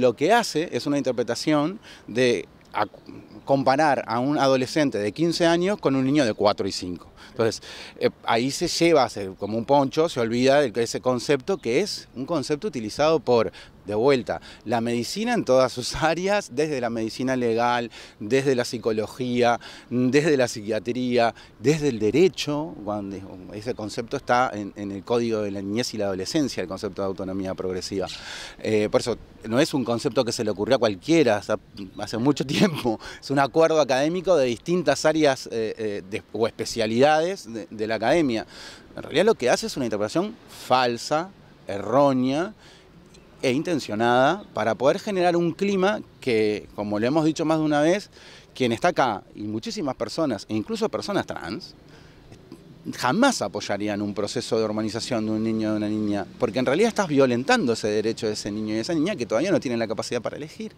Lo que hace es una interpretación de comparar a un adolescente de 15 años con un niño de 4 y 5. Entonces, eh, ahí se lleva como un poncho, se olvida de ese concepto que es un concepto utilizado por de vuelta, la medicina en todas sus áreas, desde la medicina legal, desde la psicología, desde la psiquiatría, desde el derecho, cuando ese concepto está en, el Código de la Niñez y la Adolescencia, el concepto de autonomía progresiva. Eh, por eso, no es un concepto que se le ocurrió a cualquiera hace mucho tiempo, es un acuerdo académico de distintas áreas eh, eh, o especialidades de, de la academia. En realidad lo que hace es una interpretación falsa, errónea, e intencionada para poder generar un clima que, como le hemos dicho más de una vez, quien está acá y muchísimas personas, e incluso personas trans, jamás apoyarían un proceso de urbanización de un niño o de una niña, porque en realidad estás violentando ese derecho de ese niño y de esa niña que todavía no tienen la capacidad para elegir.